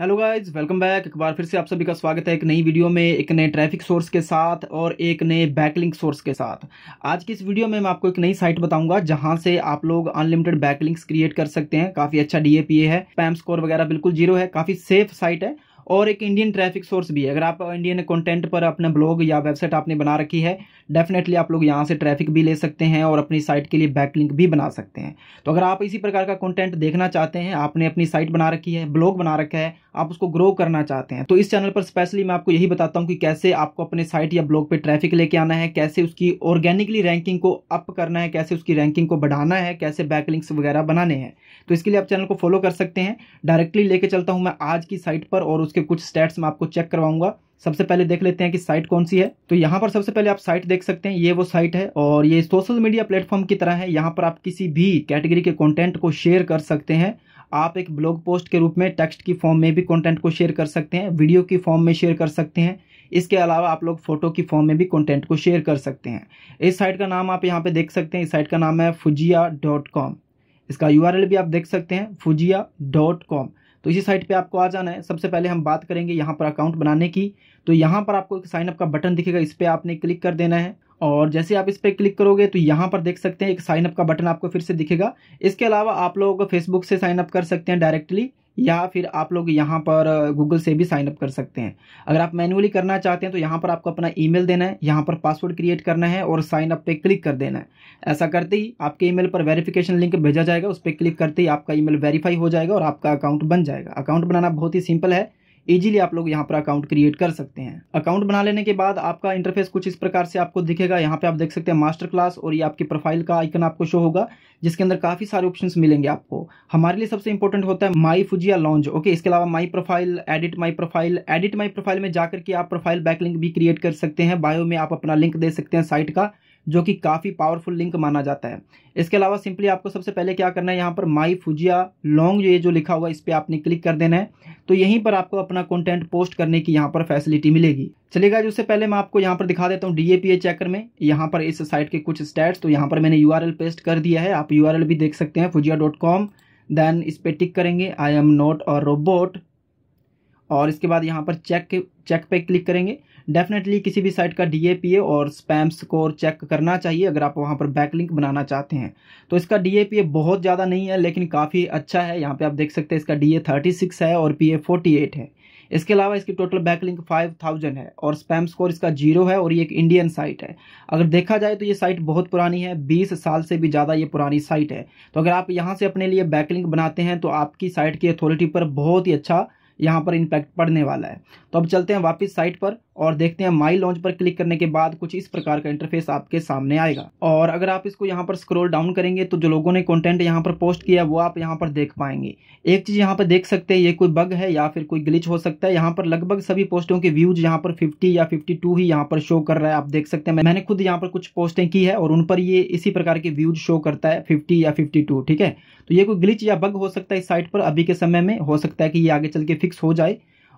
hello guys welcome back एक बार फिर से आप सभी का स्वागत है एक नई वीडियो में एक नए ट्रैफिक सोर्स के साथ और एक नए बैकलिंक सोर्स के साथ आज की इस वीडियो में मैं आपको एक नई साइट बताऊंगा जहां से आप लोग अनलिमिटेड बैकलिंक्स क्रिएट कर सकते हैं काफ़ी अच्छा डीएपीए है पैम स्कोर वगैरह बिल्कुल जीरो है काफ़ी सेफ साइट है और एक इंडियन ट्रैफिक सोर्स भी है अगर आप इंडियन कंटेंट पर अपना ब्लॉग या वेबसाइट आपने बना रखी है डेफिनेटली आप लोग यहाँ से ट्रैफिक भी ले सकते हैं और अपनी साइट के लिए बैकलिंक भी बना सकते हैं तो अगर आप इसी प्रकार का कंटेंट देखना चाहते हैं आपने अपनी साइट बना रखी है ब्लॉग बना रखा है आप उसको ग्रो करना चाहते हैं तो इस चैनल पर स्पेशली मैं आपको यही बताता हूँ कि कैसे आपको अपने साइट या ब्लॉग पर ट्रैफिक लेके आना है कैसे उसकी ऑर्गेनिकली रैंकिंग को अप करना है कैसे उसकी रैंकिंग को बढ़ाना है कैसे बैकलिंक्स वगैरह बनाने हैं तो इसके लिए आप चैनल को फॉलो कर सकते हैं डायरेक्टली लेके चलता हूँ मैं आज की साइट पर और उसके इसके कुछ स्टैट्स मैं आपको चेक करवाऊंगा सबसे पहले देख लेते हैं कि साइट कौन सी है तो यहाँ पर सबसे पहले आप साइट देख सकते हैं ये वो साइट है और ये सोशल मीडिया प्लेटफॉर्म की तरह है यहाँ पर आप किसी भी कैटेगरी के कंटेंट को शेयर कर सकते हैं आप एक ब्लॉग पोस्ट के रूप में टेक्स्ट की फॉर्म में भी कंटेंट को शेयर कर सकते हैं वीडियो की फॉर्म में शेयर कर सकते हैं इसके अलावा आप लोग फोटो की फॉर्म में भी कंटेंट को शेयर कर सकते हैं इस साइट का नाम आप यहाँ पे देख सकते हैं इस साइट का नाम है फुजिया डॉट कॉम इसका यू भी आप देख सकते हैं फुजिया डॉट कॉम तो इसी साइट पे आपको आ जाना है सबसे पहले हम बात करेंगे यहाँ पर अकाउंट बनाने की तो यहाँ पर आपको एक साइनअप का बटन दिखेगा इस पर आपने क्लिक कर देना है और जैसे आप इस पर क्लिक करोगे तो यहाँ पर देख सकते हैं एक साइनअप का बटन आपको फिर से दिखेगा इसके अलावा आप लोग फेसबुक से साइनअप कर सकते हैं डायरेक्टली या फिर आप लोग यहाँ पर गूगल से भी साइन अप कर सकते हैं अगर आप मैनुअली करना चाहते हैं तो यहाँ पर आपको अपना ईमेल देना है यहाँ पर पासवर्ड क्रिएट करना है और साइनअप पे क्लिक कर देना है ऐसा करते ही आपके ईमेल पर वेरिफिकेशन लिंक भेजा जाएगा उस पर क्लिक करते ही आपका ईमेल वेरीफाई हो जाएगा और आपका अकाउंट बन जाएगा अकाउंट बनाना बहुत ही सिंपल है इजीली आप लोग यहाँ पर अकाउंट क्रिएट कर सकते हैं अकाउंट बना लेने के बाद आपका इंटरफेस कुछ इस प्रकार से आपको दिखेगा यहाँ पे आप देख सकते हैं मास्टर क्लास और ये आपकी प्रोफाइल का आइकन आपको शो होगा जिसके अंदर काफ़ी सारे ऑप्शन मिलेंगे आपको हमारे लिए सबसे इंपॉर्टेंट होता है माई फुजिया लॉन्च ओके इसके अलावा my profile edit my profile edit my profile में जाकर के आप प्रोफाइल बैकलिंक भी क्रिएट कर सकते हैं बायो में आप अपना लिंक दे सकते हैं साइट का जो कि काफ़ी पावरफुल लिंक माना जाता है इसके अलावा सिंपली आपको सबसे पहले क्या करना है यहाँ पर माई फुजिया लॉन्ग ये जो लिखा हुआ है इस पर आपने क्लिक कर देना है तो यहीं पर आपको अपना कंटेंट पोस्ट करने की यहाँ पर फैसिलिटी मिलेगी चलेगा उससे पहले मैं आपको यहाँ पर दिखा देता हूँ डी चेकर में यहाँ पर इस साइट के कुछ स्टैट्स तो यहाँ पर मैंने यू पेस्ट कर दिया है आप यू भी देख सकते हैं फुजिया देन इस पर टिक करेंगे आई एम नोट और रोबोट और इसके बाद यहाँ पर चेक चेक पे क्लिक करेंगे डेफिनेटली किसी भी साइट का डी और स्पैम स्कोर चेक करना चाहिए अगर आप वहाँ पर बैकलिंक बनाना चाहते हैं तो इसका डी बहुत ज़्यादा नहीं है लेकिन काफ़ी अच्छा है यहाँ पर आप देख सकते हैं इसका डी ए है और पी ए है इसके अलावा इसकी टोटल बैकलिंक 5000 है और स्पैम स्कोर इसका जीरो है और ये एक इंडियन साइट है अगर देखा जाए तो ये साइट बहुत पुरानी है 20 साल से भी ज़्यादा ये पुरानी साइट है तो अगर आप यहाँ से अपने लिए बैकलिंक बनाते हैं तो आपकी साइट की अथॉरिटी पर बहुत ही अच्छा यहाँ पर इम्पैक्ट पड़ने वाला है तो अब चलते हैं वापस साइट पर और देखते हैं माई लॉन्च पर क्लिक करने के बाद कुछ इस प्रकार का इंटरफेस आपके सामने आएगा और अगर आप इसको यहाँ पर स्क्रॉल डाउन करेंगे तो जो लोगों ने कंटेंट यहाँ पर पोस्ट किया वो आप यहाँ पर देख पाएंगे एक चीज़ यहाँ पर देख सकते हैं ये कोई बग है या फिर कोई ग्लिच हो सकता है यहाँ पर लगभग सभी पोस्टों के व्यूज यहाँ पर फिफ्टी या फिफ्टी ही यहाँ पर शो कर रहा है आप देख सकते हैं मैंने खुद यहाँ पर कुछ पोस्टें की है और उन पर ये इसी प्रकार के व्यूज शो करता है फिफ्टी या फिफ्टी ठीक है तो ये कोई ग्लिच या बग हो सकता है इस साइट पर अभी के समय में हो सकता है कि ये आगे चल के फिक्स हो जाए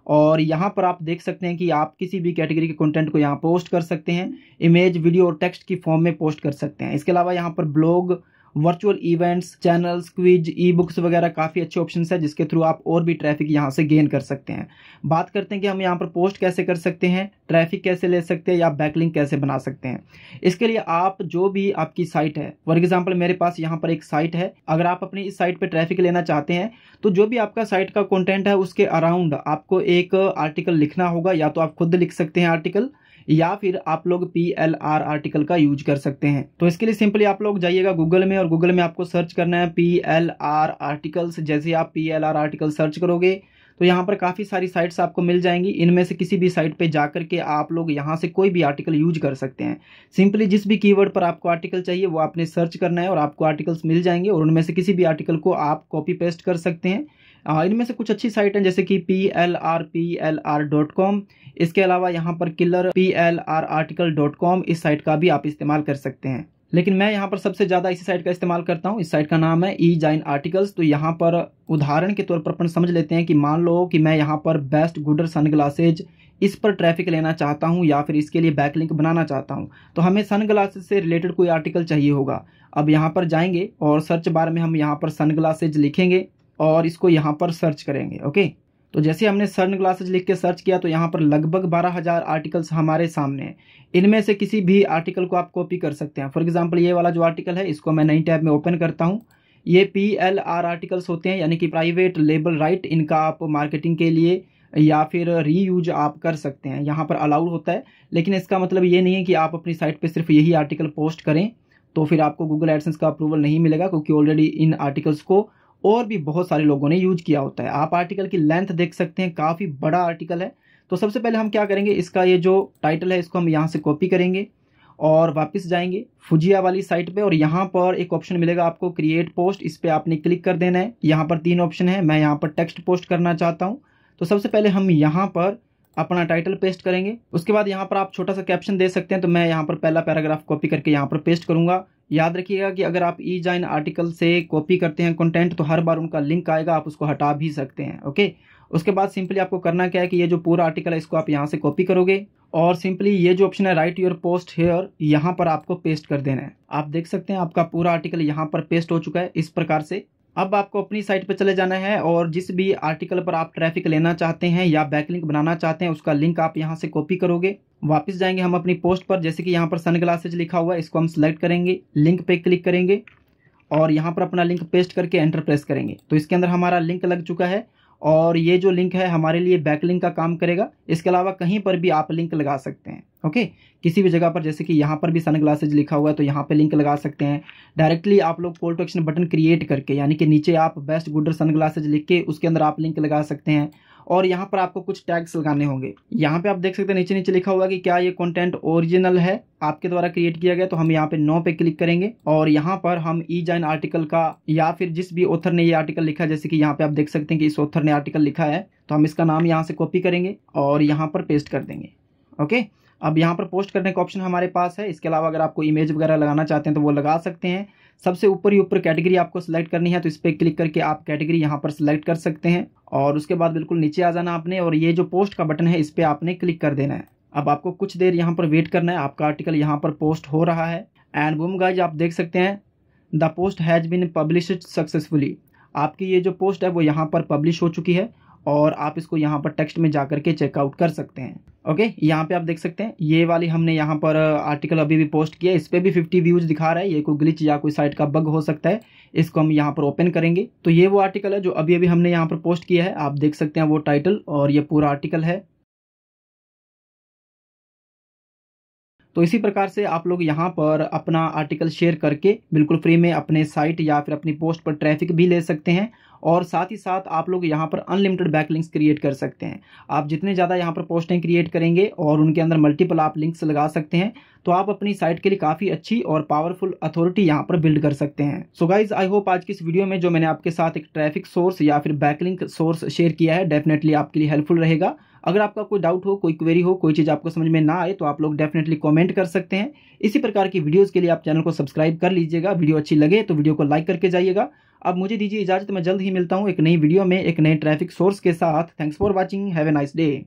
और यहाँ पर आप देख सकते हैं कि आप किसी भी कैटेगरी के कंटेंट को यहाँ पोस्ट कर सकते हैं इमेज वीडियो और टेक्स्ट की फॉर्म में पोस्ट कर सकते हैं इसके अलावा यहाँ पर blog virtual events channels quiz e books वगैरह काफ़ी अच्छे ऑप्शन है जिसके थ्रू आप और भी ट्रैफिक यहाँ से गेन कर सकते हैं बात करते हैं कि हम यहाँ पर पोस्ट कैसे कर सकते हैं ट्रैफिक कैसे ले सकते हैं या बैकलिंक कैसे बना सकते हैं इसके लिए आप जो भी आपकी साइट है फॉर एग्जाम्पल मेरे पास यहाँ पर एक साइट है अगर आप अपनी इस साइट पर ट्रैफिक लेना चाहते हैं तो जो भी आपका साइट का कॉन्टेंट है उसके अराउंड आपको एक आर्टिकल लिखना होगा या तो आप खुद लिख सकते हैं आर्टिकल या फिर आप लोग पी एल आर आर्टिकल का यूज कर सकते हैं तो इसके लिए सिंपली आप लोग जाइएगा गूगल में और गूगल में आपको सर्च करना है पी एल आर आर्टिकल्स जैसे आप P L R article search करोगे तो यहाँ पर काफ़ी सारी साइट्स आपको मिल जाएंगी इनमें से किसी भी साइट पे जा के आप लोग यहाँ से कोई भी आर्टिकल यूज कर सकते हैं सिंपली जिस भी कीवर्ड पर आपको आर्टिकल चाहिए वो आपने सर्च करना है और आपको आर्टिकल्स मिल जाएंगे और उनमें से किसी भी आर्टिकल को आप कॉपी पेस्ट कर सकते हैं इनमें से कुछ अच्छी साइट हैं जैसे कि P L R P L R dot com इसके अलावा यहाँ पर killer P L R article dot com इस साइट का भी आप इस्तेमाल कर सकते हैं लेकिन मैं यहाँ पर सबसे ज़्यादा इसी साइट का इस्तेमाल करता हूँ इस साइट का नाम है ई जाइन आर्टिकल्स तो यहाँ पर उदाहरण के तौर पर अपन समझ लेते हैं कि मान लो कि मैं यहाँ पर बेस्ट गुडर सनग्लासेज इस पर ट्रैफिक लेना चाहता हूँ या फिर इसके लिए बैकलिंक बनाना चाहता हूँ तो हमें ग्लासेज से रिलेटेड कोई आर्टिकल चाहिए होगा अब यहाँ पर जाएंगे और सर्च बार में हम यहाँ पर सनग्लासेज लिखेंगे और इसको यहाँ पर सर्च करेंगे ओके तो जैसे हमने सर्न ग्लासेज लिख के सर्च किया तो यहाँ पर लगभग बारह हज़ार आर्टिकल्स हमारे सामने हैं इनमें से किसी भी आर्टिकल को आप कॉपी कर सकते हैं फॉर एग्जाम्पल ये वाला जो आर्टिकल है इसको मैं नई टैब में ओपन करता हूँ ये पी एल आर आर्टिकल्स होते हैं यानी कि प्राइवेट लेबल राइट इनका आप मार्केटिंग के लिए या फिर रीयूज आप कर सकते हैं यहाँ पर अलाउड होता है लेकिन इसका मतलब ये नहीं है कि आप अपनी साइट पर सिर्फ यही आर्टिकल पोस्ट करें तो फिर आपको गूगल एडसेंस का अप्रूवल नहीं मिलेगा क्योंकि ऑलरेडी इन आर्टिकल्स को और भी बहुत सारे लोगों ने यूज किया होता है आप आर्टिकल की लेंथ देख सकते हैं काफ़ी बड़ा आर्टिकल है तो सबसे पहले हम क्या करेंगे इसका ये जो टाइटल है इसको हम यहाँ से कॉपी करेंगे और वापस जाएंगे फुजिया वाली साइट पे और यहाँ पर एक ऑप्शन मिलेगा आपको क्रिएट पोस्ट इस पर आपने क्लिक कर देना है यहाँ पर तीन ऑप्शन है मैं यहाँ पर टेक्स्ट पोस्ट करना चाहता हूँ तो सबसे पहले हम यहाँ पर अपना टाइटल पेस्ट करेंगे उसके बाद यहाँ पर आप छोटा सा कैप्शन दे सकते हैं तो मैं यहाँ पर पहला पैराग्राफ कॉपी करके यहाँ पर पेस्ट करूँगा याद रखिएगा कि अगर आप ई जाइन आर्टिकल से कॉपी करते हैं कंटेंट तो हर बार उनका लिंक आएगा आप उसको हटा भी सकते हैं ओके उसके बाद सिंपली आपको करना क्या है कि ये जो पूरा आर्टिकल है इसको आप यहाँ से कॉपी करोगे और सिंपली ये जो ऑप्शन है राइट योर पोस्ट हेयर यहाँ पर आपको पेस्ट कर देना है आप देख सकते हैं आपका पूरा आर्टिकल यहाँ पर पेस्ट हो चुका है इस प्रकार से अब आपको अपनी साइट पर चले जाना है और जिस भी आर्टिकल पर आप ट्रैफिक लेना चाहते हैं या बैकलिंक बनाना चाहते हैं उसका लिंक आप यहाँ से कॉपी करोगे वापस जाएंगे हम अपनी पोस्ट पर जैसे कि यहाँ पर सन ग्लासेज लिखा हुआ है इसको हम सेलेक्ट करेंगे लिंक पे क्लिक करेंगे और यहाँ पर अपना लिंक पेस्ट करके एंटर प्रेस करेंगे तो इसके अंदर हमारा लिंक लग चुका है और ये जो लिंक है हमारे लिए बैकलिंक का काम करेगा इसके अलावा कहीं पर भी आप लिंक लगा सकते हैं ओके किसी भी जगह पर जैसे कि यहाँ पर भी सन ग्लासेज लिखा हुआ है तो यहाँ पे लिंक लगा सकते हैं डायरेक्टली आप लोग call to action button create करके यानी कि नीचे आप बेस्ट गुडर सन ग्लासेज लिख के उसके अंदर आप लिंक लगा सकते हैं और यहाँ पर आपको कुछ टैग्स लगाने होंगे यहाँ पे आप देख सकते हैं नीचे नीचे लिखा हुआ कि क्या ये कंटेंट ओरिजिनल है आपके द्वारा क्रिएट किया गया तो हम यहाँ पे नो पे क्लिक करेंगे और यहाँ पर हम ई जाइन आर्टिकल का या फिर जिस भी ऑथर ने ये आर्टिकल लिखा जैसे कि यहाँ पे आप देख सकते हैं कि इस ऑथर ने आर्टिकल लिखा है तो हम इसका नाम यहाँ से कॉपी करेंगे और यहाँ पर पेस्ट कर देंगे ओके अब यहाँ पर पोस्ट करने का ऑप्शन हमारे पास है इसके अलावा अगर आपको इमेज वगैरह लगाना चाहते हैं तो वो लगा सकते हैं सबसे ऊपर ही ऊपर कैटेगरी आपको सेलेक्ट करनी है तो इस पर क्लिक करके आप कैटेगरी यहाँ पर सेलेक्ट कर सकते हैं और उसके बाद बिल्कुल नीचे आ जाना आपने और ये जो पोस्ट का बटन है इस पर आपने क्लिक कर देना है अब आपको कुछ देर यहाँ पर वेट करना है आपका आर्टिकल यहाँ पर पोस्ट हो रहा है एंड बुम गाइज आप देख सकते हैं the post has been publish successfully आपकी ये जो पोस्ट है वो यहाँ पर पब्लिश हो चुकी है और आप इसको यहाँ पर टेक्स्ट में जा करके चेकआउट कर सकते हैं ओके यहाँ पे आप देख सकते हैं ये वाली हमने यहाँ पर आर्टिकल uh, अभी भी पोस्ट किया इस पर भी 50 व्यूज़ दिखा रहा है ये कोई ग्लिच या कोई साइट का बग हो सकता है इसको हम यहाँ पर ओपन करेंगे तो ये वो आर्टिकल है जो अभी अभी हमने यहाँ पर पोस्ट किया है आप देख सकते हैं वो टाइटल और ये पूरा आर्टिकल है तो इसी प्रकार से आप लोग यहाँ पर अपना आर्टिकल शेयर करके बिल्कुल फ्री में अपने साइट या फिर अपनी पोस्ट पर ट्रैफिक भी ले सकते हैं और साथ ही साथ आप लोग यहाँ पर अनलिमिटेड बैक लिंक्स क्रिएट कर सकते हैं आप जितने ज़्यादा यहाँ पर पोस्टें क्रिएट करेंगे और उनके अंदर मल्टीपल आप लिंक्स लगा सकते हैं तो आप अपनी साइट के लिए काफ़ी अच्छी और पावरफुल अथॉरिटी यहाँ पर बिल्ड कर सकते हैं सो गाइज आई होप आज की इस वीडियो में जो मैंने आपके साथ एक ट्रैफिक सोर्स या फिर बैकलिंक सोर्स शेयर किया है डेफिनेटली आपके लिए हेल्पफुल रहेगा अगर आपका कोई डाउट हो कोई क्वेरी हो कोई चीज़ आपको समझ में ना आए तो आप लोग डेफिनेटली कमेंट कर सकते हैं इसी प्रकार की वीडियोस के लिए आप चैनल को सब्सक्राइब कर लीजिएगा वीडियो अच्छी लगे तो वीडियो को लाइक करके जाइएगा अब मुझे दीजिए इजाज़त मैं जल्द ही मिलता हूँ एक नई वीडियो में एक नए ट्रैफिक सोर्स के साथ thanks for watching have a nice day